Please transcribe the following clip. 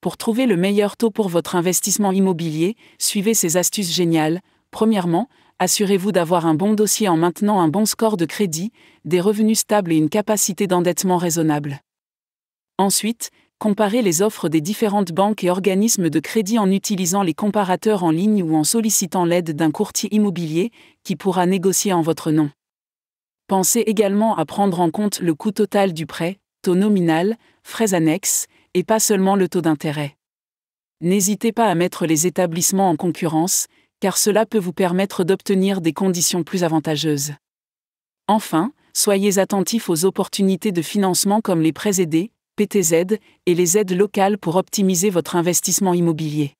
Pour trouver le meilleur taux pour votre investissement immobilier, suivez ces astuces géniales. Premièrement, assurez-vous d'avoir un bon dossier en maintenant un bon score de crédit, des revenus stables et une capacité d'endettement raisonnable. Ensuite, comparez les offres des différentes banques et organismes de crédit en utilisant les comparateurs en ligne ou en sollicitant l'aide d'un courtier immobilier qui pourra négocier en votre nom. Pensez également à prendre en compte le coût total du prêt, taux nominal, frais annexes, et pas seulement le taux d'intérêt. N'hésitez pas à mettre les établissements en concurrence, car cela peut vous permettre d'obtenir des conditions plus avantageuses. Enfin, soyez attentifs aux opportunités de financement comme les prêts aidés, PTZ, et les aides locales pour optimiser votre investissement immobilier.